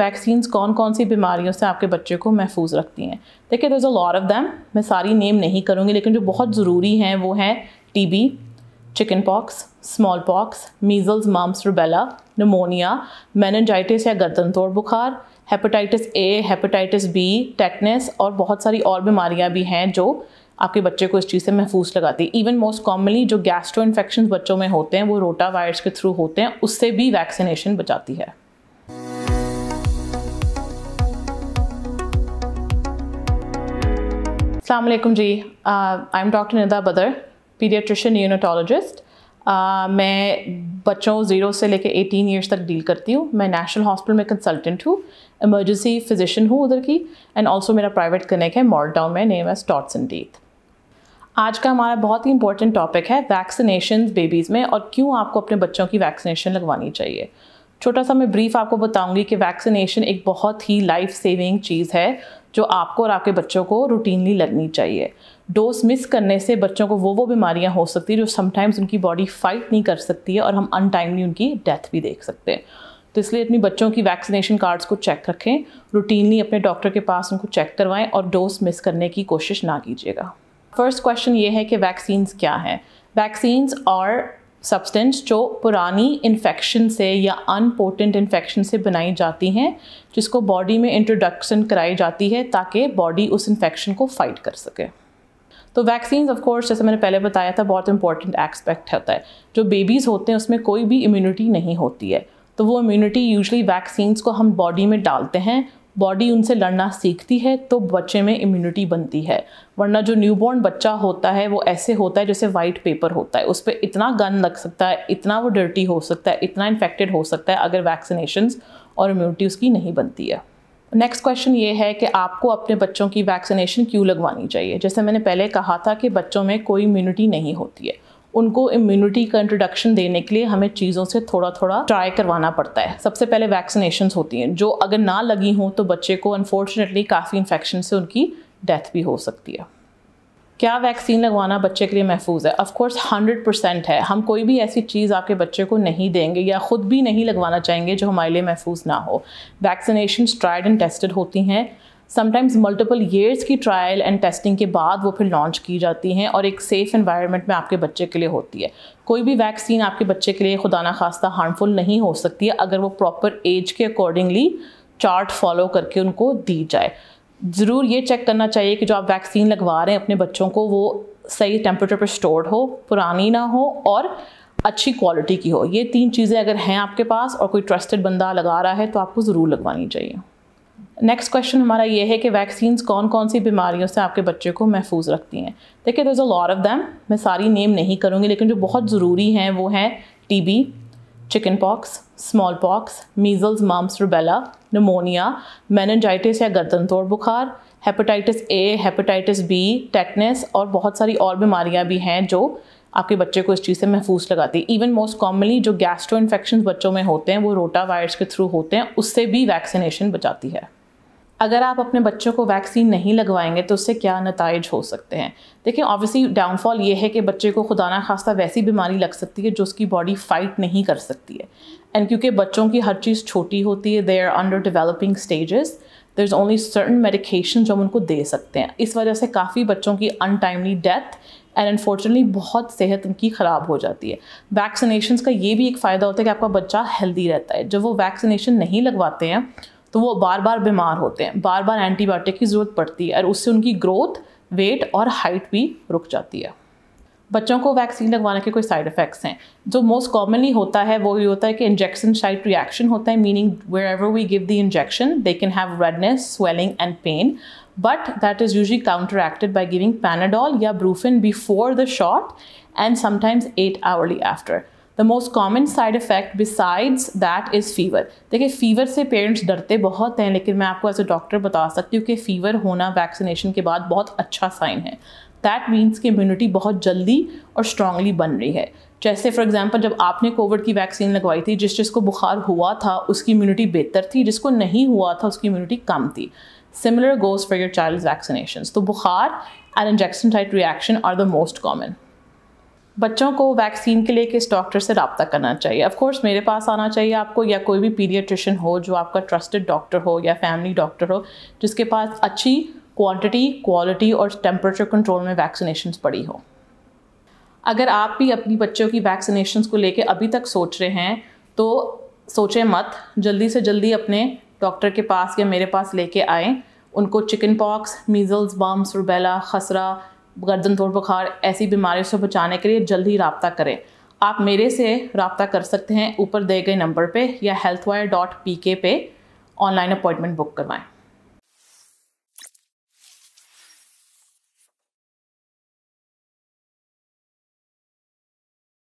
vaccine कौन कौन सी बीमारियों से आपके बच्चे को महफूज रखती हैं देखिए दर्ज अ लॉर ऑफ दैम मैं सारी नेम नहीं करूँगी लेकिन जो बहुत ज़रूरी हैं वो हैं B chickenpox smallpox measles mumps rubella pneumonia meningitis या गर्दन तोड़ बुखार hepatitis A hepatitis B tetanus और बहुत सारी और बीमारियाँ भी हैं जो आपके बच्चे को इस चीज़ से महफूज लगाती है इवन मोस्ट कॉमनली जो गैस्ट्रो इन्फेक्शन बच्चों में होते हैं वो रोटा वायरस के थ्रू होते हैं उससे भी वैक्सीनेशन बचाती है अलमेकम जी I am doctor Nida Badar paediatrician यूनिटोलॉजिस्ट मैं बच्चों ज़ीरो से लेकर एटीन ईयर्स तक डील करती हूँ मैं नेशनल हॉस्पिटल में कंसल्टेंट हूँ इमरजेंसी फिजिशियन हूँ उधर की एंड ऑल्सो मेरा प्राइवेट क्लिनिक है मॉल टाउन में नेम है टॉट्स एंड डीथ आज का हमारा बहुत ही इंपॉर्टेंट टॉपिक है वैक्सीनेशन बेबीज़ में और क्यों आपको अपने बच्चों की वैक्सीनेशन लगवानी चाहिए छोटा सा मैं ब्रीफ आपको बताऊंगी कि वैक्सीनेशन एक बहुत ही लाइफ सेविंग चीज़ है जो आपको और आपके बच्चों को रूटीनली लगनी चाहिए डोज मिस करने से बच्चों को वो वो बीमारियां हो सकती है जो समटाइम्स उनकी बॉडी फाइट नहीं कर सकती है और हम अनटाइमली उनकी डेथ भी देख सकते हैं तो इसलिए अपनी बच्चों की वैक्सीनेशन कार्ड्स को चेक रखें रूटीनली अपने डॉक्टर के पास उनको चेक करवाएं और डोज मिस करने की कोशिश ना कीजिएगा फर्स्ट क्वेश्चन ये है कि वैक्सीन्स क्या हैं वैक्सीन्स और सब्सटेंस जो पुरानी इन्फेक्शन से या अनपोटेंट इन्फेक्शन से बनाई जाती हैं जिसको बॉडी में इंट्रोडक्शन कराई जाती है ताकि बॉडी उस इन्फेक्शन को फाइट कर सके तो वैक्सीन ऑफ कोर्स जैसे मैंने पहले बताया था बहुत इंपॉर्टेंट एस्पेक्ट होता है जो बेबीज़ होते हैं उसमें कोई भी इम्यूनिटी नहीं होती है तो वो इम्यूनिटी यूजली वैक्सीन्स को हम बॉडी में डालते हैं बॉडी उनसे लड़ना सीखती है तो बच्चे में इम्यूनिटी बनती है वरना जो न्यूबॉर्न बच्चा होता है वो ऐसे होता है जैसे वाइट पेपर होता है उस पर इतना गन लग सकता है इतना वो डर्टी हो सकता है इतना इन्फेक्टेड हो सकता है अगर वैक्सीनेशन और इम्यूनिटी उसकी नहीं बनती है नेक्स्ट क्वेश्चन ये है कि आपको अपने बच्चों की वैक्सीनेशन क्यों लगवानी चाहिए जैसे मैंने पहले कहा था कि बच्चों में कोई इम्यूनिटी नहीं होती है उनको इम्यूनिटी का इंट्रोडक्शन देने के लिए हमें चीज़ों से थोड़ा थोड़ा ट्राई करवाना पड़ता है सबसे पहले वैक्सीनेशन होती हैं जो अगर ना लगी हों तो बच्चे को अनफॉर्चुनेटली काफ़ी इन्फेक्शन से उनकी डेथ भी हो सकती है क्या वैक्सीन लगवाना बच्चे के लिए महफूज है ऑफ़ कोर्स 100 परसेंट है हम कोई भी ऐसी चीज़ आपके बच्चे को नहीं देंगे या ख़ुद भी नहीं लगवाना चाहेंगे जो हमारे लिए महफूज ना हो वैक्सीनेशन ट्राइड एंड टेस्टेड होती हैं समटाइम्स मल्टीपल ईयर्स की ट्रायल एंड टेस्टिंग के बाद वो फिर लॉन्च की जाती हैं और एक सेफ़ इन्वायरमेंट में आपके बच्चे के लिए होती है कोई भी वैक्सीन आपके बच्चे के लिए खुदा ना खास्ता हार्मफुल नहीं हो सकती है अगर वो प्रॉपर एज के अकॉर्डिंगली चार्ट फॉलो करके उनको दी जाए ज़रूर ये चेक करना चाहिए कि जो आप वैक्सीन लगवा रहे हैं अपने बच्चों को वो सही टेम्परेचर पर स्टोर्ड हो पुरानी ना हो और अच्छी क्वालिटी की हो ये तीन चीज़ें अगर हैं आपके पास और कोई ट्रस्टेड बंदा लगा रहा है तो आपको ज़रूर लगवानी चाहिए नेक्स्ट क्वेश्चन हमारा ये है कि वैक्सीन कौन कौन सी बीमारियों से आपके बच्चे को महफूज रखती हैं देखिए there is a lot of them मैं सारी नेम नहीं करूँगी लेकिन जो बहुत ज़रूरी हैं वो हैं T B chickenpox smallpox measles mumps rubella pneumonia meningitis या गर्दन तोड़ बुखार hepatitis A hepatitis B tetanus और बहुत सारी और बीमारियाँ भी हैं जो आपके बच्चे को इस चीज़ से महफूज लगाती है इवन मोस्ट कॉमनली जो गैस्ट्रो इन्फेक्शन बच्चों में होते हैं वो रोटा वायरस के थ्रू होते हैं उससे भी वैक्सीनेशन बचाती है अगर आप अपने बच्चों को वैक्सीन नहीं लगवाएंगे तो उससे क्या नतज हो सकते हैं देखिए ऑब्वियसली डाउनफॉल ये है कि बच्चे को खुदा ना खास्ता वैसी बीमारी लग सकती है जो उसकी बॉडी फाइट नहीं कर सकती है एंड क्योंकि बच्चों की हर चीज़ छोटी होती है they are under developing stages there is only certain medication जो हम उनको दे सकते हैं इस वजह से काफ़ी बच्चों की अनटाइमली डेथ एंड अनफॉर्चुनेटली बहुत सेहत उनकी ख़राब हो जाती है वैक्सीनेशन का ये भी एक फ़ायदा होता है कि आपका बच्चा हेल्दी रहता है जब वो वैक्सीनेशन नहीं लगवाते हैं तो वो बार बार बीमार होते हैं बार बार एंटीबायोटिक की ज़रूरत पड़ती है और उससे उनकी ग्रोथ वेट और हाइट भी रुक जाती है बच्चों को वैक्सीन लगवाने के कोई साइड इफ़ेक्ट्स हैं जो मोस्ट कॉमनली होता है वो ये होता है कि इंजेक्शन साइड रिएक्शन होता है meaning wherever we give the injection they can have redness swelling and pain but that is usually counteracted by giving Panadol या Brufen before the shot and sometimes eight hourly after the most common side effect besides that is fever देखिए fever से parents डरते बहुत हैं लेकिन मैं आपको as a doctor बता सकती हूँ कि फीवर होना वैक्सीनेशन के बाद बहुत अच्छा साइन है दैट मीन्स कि इम्यूनिटी बहुत जल्दी और स्ट्रांगली बन रही है जैसे फॉर एग्जांपल जब आपने कोविड की वैक्सीन लगवाई थी जिस जिसको बुखार हुआ था उसकी इम्यूनिटी बेहतर थी जिसको नहीं हुआ था उसकी इम्यूनिटी कम थी similar goes for your child vaccination तो बुखार and injection site reaction are the most common बच्चों को वैक्सीन के लिए किस डॉक्टर से रबता करना चाहिए ऑफकोर्स मेरे पास आना चाहिए आपको या कोई भी पीडियाट्रिशन हो जो आपका ट्रस्टेड डॉक्टर हो या फैमिली डॉक्टर हो जिसके पास अच्छी क्वांटिटी क्वालिटी और टेम्परेचर कंट्रोल में वैक्सीनेशन पड़ी हो अगर आप भी अपनी बच्चों की वैक्सीनेशन को लेकर अभी तक सोच रहे हैं तो सोचें मत जल्दी से जल्दी अपने डॉक्टर के पास या मेरे पास लेके आएँ उनको चिकन पॉक्स मीज़ल्स बम्स रुबेला खसरा गर्दन तोड़ बुखार ऐसी बीमारियों से बचाने के लिए जल्दी रबता करें आप मेरे से रबता कर सकते हैं ऊपर दिए गए नंबर पे या हेल्थ वायर डॉट पी के पे ऑनलाइन अपॉइंटमेंट बुक करवाएं